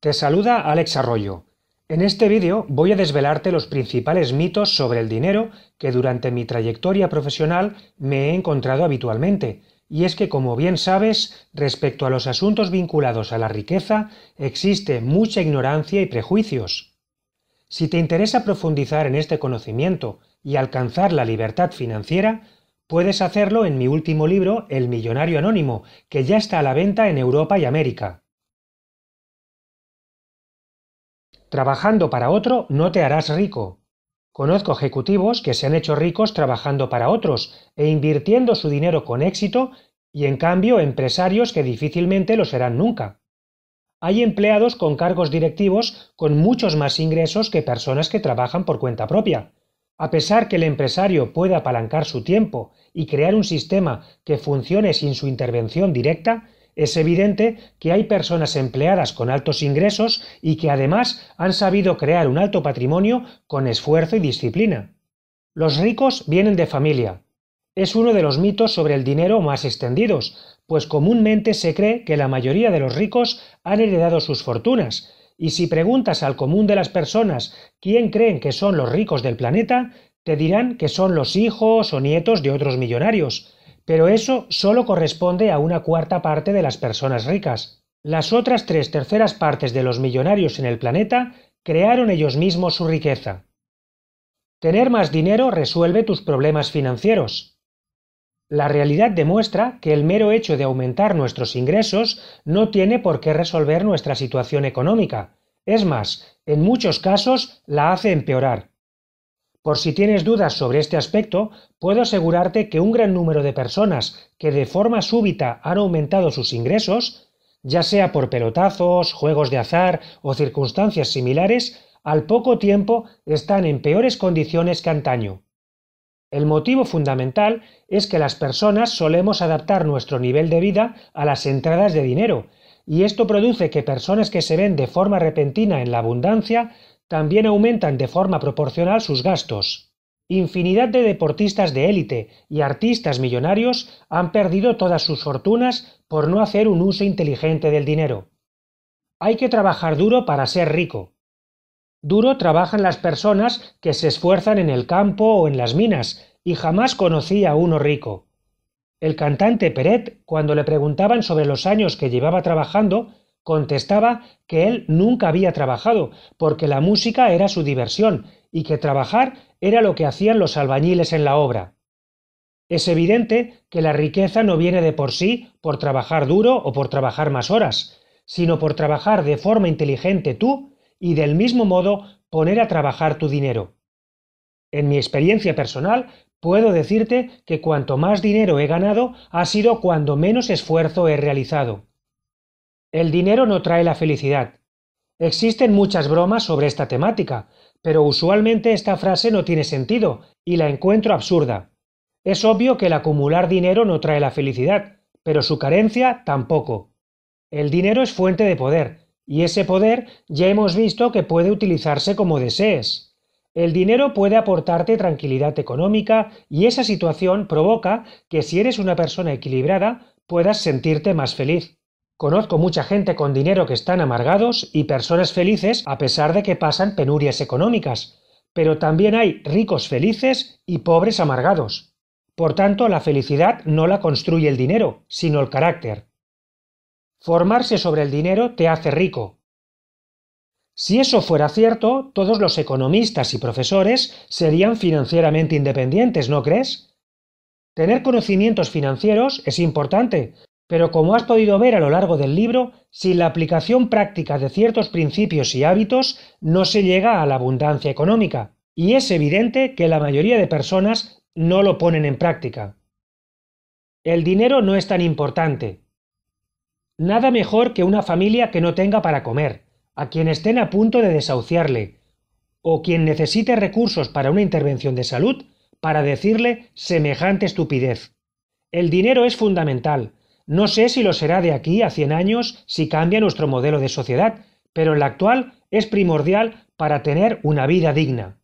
Te saluda Alex Arroyo. En este vídeo voy a desvelarte los principales mitos sobre el dinero que durante mi trayectoria profesional me he encontrado habitualmente, y es que como bien sabes, respecto a los asuntos vinculados a la riqueza, existe mucha ignorancia y prejuicios. Si te interesa profundizar en este conocimiento y alcanzar la libertad financiera, puedes hacerlo en mi último libro, El Millonario Anónimo, que ya está a la venta en Europa y América. Trabajando para otro no te harás rico. Conozco ejecutivos que se han hecho ricos trabajando para otros e invirtiendo su dinero con éxito y en cambio empresarios que difícilmente lo serán nunca. Hay empleados con cargos directivos con muchos más ingresos que personas que trabajan por cuenta propia. A pesar que el empresario pueda apalancar su tiempo y crear un sistema que funcione sin su intervención directa, es evidente que hay personas empleadas con altos ingresos y que además han sabido crear un alto patrimonio con esfuerzo y disciplina. Los ricos vienen de familia. Es uno de los mitos sobre el dinero más extendidos, pues comúnmente se cree que la mayoría de los ricos han heredado sus fortunas, y si preguntas al común de las personas quién creen que son los ricos del planeta, te dirán que son los hijos o nietos de otros millonarios, pero eso solo corresponde a una cuarta parte de las personas ricas. Las otras tres terceras partes de los millonarios en el planeta crearon ellos mismos su riqueza. Tener más dinero resuelve tus problemas financieros. La realidad demuestra que el mero hecho de aumentar nuestros ingresos no tiene por qué resolver nuestra situación económica. Es más, en muchos casos la hace empeorar. Por si tienes dudas sobre este aspecto, puedo asegurarte que un gran número de personas que de forma súbita han aumentado sus ingresos, ya sea por pelotazos, juegos de azar o circunstancias similares, al poco tiempo están en peores condiciones que antaño. El motivo fundamental es que las personas solemos adaptar nuestro nivel de vida a las entradas de dinero, y esto produce que personas que se ven de forma repentina en la abundancia también aumentan de forma proporcional sus gastos. Infinidad de deportistas de élite y artistas millonarios han perdido todas sus fortunas por no hacer un uso inteligente del dinero. Hay que trabajar duro para ser rico. Duro trabajan las personas que se esfuerzan en el campo o en las minas, y jamás conocí a uno rico. El cantante Peret, cuando le preguntaban sobre los años que llevaba trabajando, Contestaba que él nunca había trabajado, porque la música era su diversión, y que trabajar era lo que hacían los albañiles en la obra. Es evidente que la riqueza no viene de por sí por trabajar duro o por trabajar más horas, sino por trabajar de forma inteligente tú y del mismo modo poner a trabajar tu dinero. En mi experiencia personal, puedo decirte que cuanto más dinero he ganado ha sido cuando menos esfuerzo he realizado. El dinero no trae la felicidad. Existen muchas bromas sobre esta temática, pero usualmente esta frase no tiene sentido y la encuentro absurda. Es obvio que el acumular dinero no trae la felicidad, pero su carencia tampoco. El dinero es fuente de poder, y ese poder ya hemos visto que puede utilizarse como desees. El dinero puede aportarte tranquilidad económica y esa situación provoca que si eres una persona equilibrada puedas sentirte más feliz. Conozco mucha gente con dinero que están amargados y personas felices a pesar de que pasan penurias económicas, pero también hay ricos felices y pobres amargados. Por tanto, la felicidad no la construye el dinero, sino el carácter. Formarse sobre el dinero te hace rico. Si eso fuera cierto, todos los economistas y profesores serían financieramente independientes, ¿no crees? Tener conocimientos financieros es importante, pero como has podido ver a lo largo del libro, sin la aplicación práctica de ciertos principios y hábitos no se llega a la abundancia económica, y es evidente que la mayoría de personas no lo ponen en práctica. El dinero no es tan importante. Nada mejor que una familia que no tenga para comer, a quien estén a punto de desahuciarle, o quien necesite recursos para una intervención de salud, para decirle semejante estupidez. El dinero es fundamental, no sé si lo será de aquí a 100 años si cambia nuestro modelo de sociedad, pero en la actual es primordial para tener una vida digna.